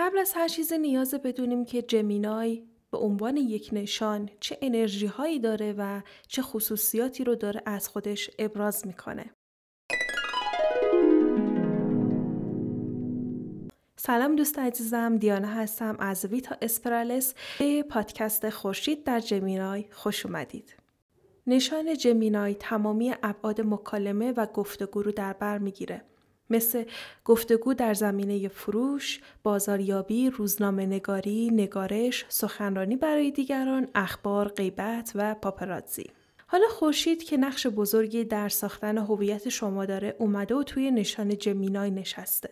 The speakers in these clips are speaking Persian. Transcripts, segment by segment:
قبل از هر چیز نیاز بدونیم که جمینای به عنوان یک نشان چه انرژی هایی داره و چه خصوصیاتی رو داره از خودش ابراز میکنه. سلام دوست عزیزم دیانا هستم از ویتا اسپرالس به پادکست خورشید در جمینای خوش اومدید. نشان جمینای تمامی ابعاد مکالمه و گفتگو رو در بر میگیره. مثل گفتگو در زمینه فروش، بازاریابی، روزنامه نگاری، نگارش، سخنرانی برای دیگران، اخبار، غیبت و پاپراتزی. حالا خورشید که نقش بزرگی در ساختن هویت شما داره اومده و توی نشان جمینای نشسته.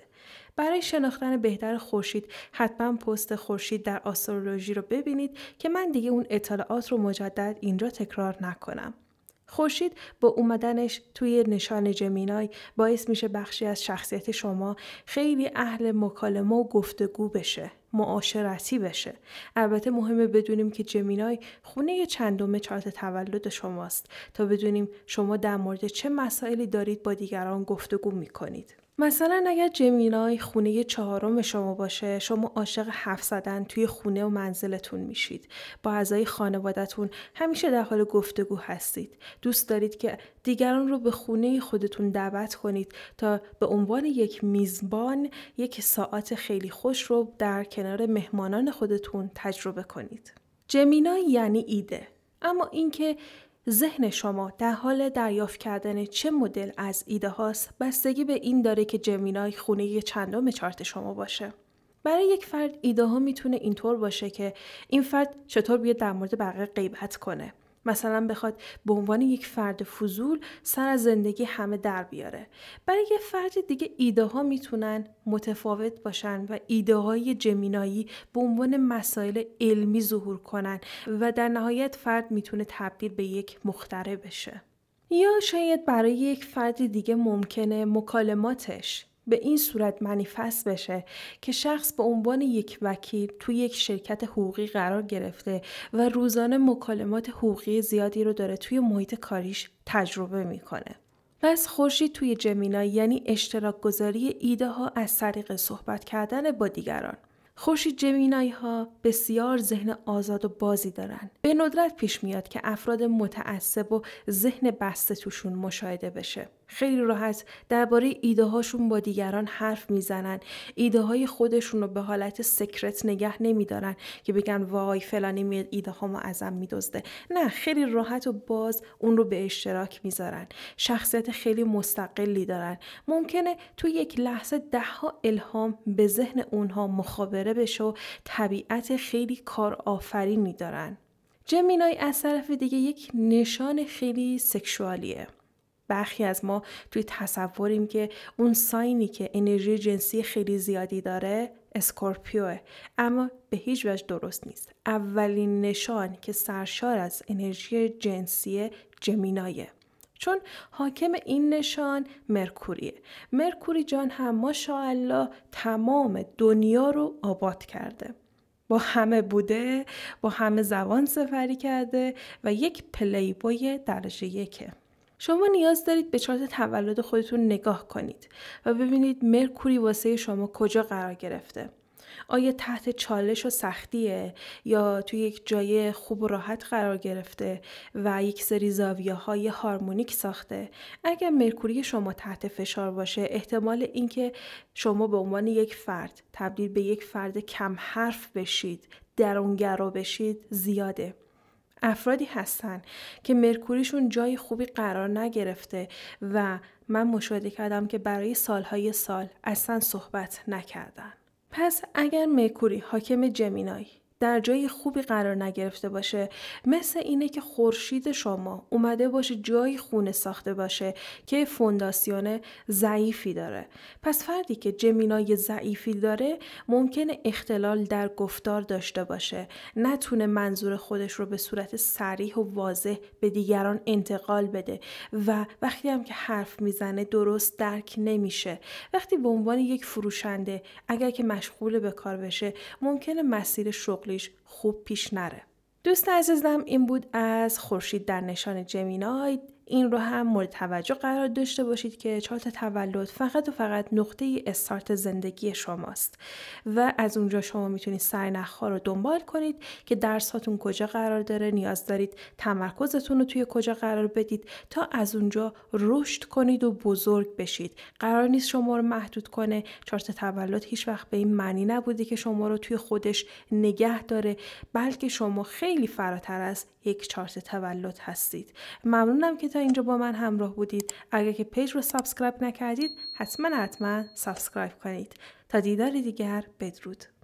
برای شناختن بهتر خورشید حتما پست خورشید در آسترولوژی رو ببینید که من دیگه اون اطلاعات رو مجدد اینجا تکرار نکنم. خوشید با اومدنش توی نشان جمینای باعث میشه بخشی از شخصیت شما خیلی اهل مکالمه و گفتگو بشه معاشرتی بشه البته مهمه بدونیم که جمینای خونه چندم چارت تولد شماست تا بدونیم شما در مورد چه مسائلی دارید با دیگران گفتگو میکنید مثلا اگر جمینای خونه چهارم شما باشه شما عاشق حرف زدن توی خونه و منزلتون میشید با اعضای خانوادهتون همیشه در حال گفتگو هستید دوست دارید که دیگران رو به خونه خودتون دعوت کنید تا به عنوان یک میزبان یک ساعت خیلی خوش رو در کنار مهمانان خودتون تجربه کنید جمینای یعنی ایده اما اینکه ذهن شما در حال دریافت کردن چه مدل از ایده هاست بستگی به این داره که جمینای خونه چندم چارت شما باشه. برای یک فرد ایده ها میتونه اینطور باشه که این فرد چطور بیاد در مورد بقیه غیبت کنه. مثلا بخواد به عنوان یک فرد فضول سر از زندگی همه در بیاره برای یه فرد دیگه ایده ها میتونن متفاوت باشن و ایده های جمینایی به عنوان مسائل علمی ظهور کنن و در نهایت فرد میتونه تبدیل به یک مختره بشه یا شاید برای یک فرد دیگه ممکنه مکالماتش به این صورت منیفست بشه که شخص به عنوان یک وکیل توی یک شرکت حقوقی قرار گرفته و روزانه مکالمات حقوقی زیادی رو داره توی محیط کاریش تجربه میکنه. پس خورشید توی جمینای یعنی اشتراک گذاری ایده ها از طریق صحبت کردن با دیگران. خوشی جمینایی ها بسیار ذهن آزاد و بازی دارن. به ندرت پیش میاد که افراد متعصب و ذهن بسته توشون مشاهده بشه. خیلی راحت درباره ایده هاشون با دیگران حرف میزنن ایده های خودشون رو به حالت سکرت نگه نمیدارن که بگن وای فلانی میاد ایده ما ازم میدزده نه خیلی راحت و باز اون رو به اشتراک میذارن شخصیت خیلی مستقلی دارن ممکنه تو یک لحظه دهها الهام به ذهن اونها مخابره بشه و طبیعت خیلی کارآفرینی دارن جمینای از طرف دیگه یک نشان خیلی سکشوالیه برخی از ما توی تصوریم که اون ساینی که انرژی جنسی خیلی زیادی داره اسکورپیوه اما به هیچ وجه درست نیست اولین نشان که سرشار از انرژی جنسی جمینایه چون حاکم این نشان مرکوریه مرکوری جان هم ماشاءالله تمام دنیا رو آباد کرده با همه بوده با همه زبان سفری کرده و یک پلیبوی درجه یکه شما نیاز دارید به چارت تولد خودتون نگاه کنید و ببینید مرکوری واسه شما کجا قرار گرفته. آیا تحت چالش و سختیه یا توی یک جای خوب و راحت قرار گرفته و یک سری زاویه های هارمونیک ساخته اگر مرکوری شما تحت فشار باشه احتمال اینکه شما به عنوان یک فرد تبدیل به یک فرد کم حرف بشید درونگرا بشید زیاده افرادی هستن که مرکوریشون جای خوبی قرار نگرفته و من مشاهده کردم که برای سالهای سال اصلا صحبت نکردن. پس اگر مرکوری حاکم جمینایی در جای خوبی قرار نگرفته باشه مثل اینه که خورشید شما اومده باشه جایی خونه ساخته باشه که فونداسیون ضعیفی داره پس فردی که جمینای ضعیفی داره ممکنه اختلال در گفتار داشته باشه نتونه منظور خودش رو به صورت سریح و واضح به دیگران انتقال بده و وقتی هم که حرف میزنه درست درک نمیشه وقتی به عنوان یک فروشنده اگر که مشغول به کار بشه ممکنه مسیر شغل شغلیش خوب پیش نره دوست عزیزم این بود از خورشید در نشان جمینای این رو هم مورد توجه قرار داشته باشید که چارت تولد فقط و فقط نقطه استارت زندگی شماست و از اونجا شما میتونید سرنخها رو دنبال کنید که درساتون کجا قرار داره نیاز دارید تمرکزتون رو توی کجا قرار بدید تا از اونجا رشد کنید و بزرگ بشید قرار نیست شما رو محدود کنه چارت تولد هیچ وقت به این معنی نبوده که شما رو توی خودش نگه داره بلکه شما خیلی فراتر از یک چارت تولد هستید ممنونم که اینجا با من همراه بودید اگر که پیج رو سابسکرایب نکردید حتما حتما سابسکرایب کنید تا دیدار دیگر بدرود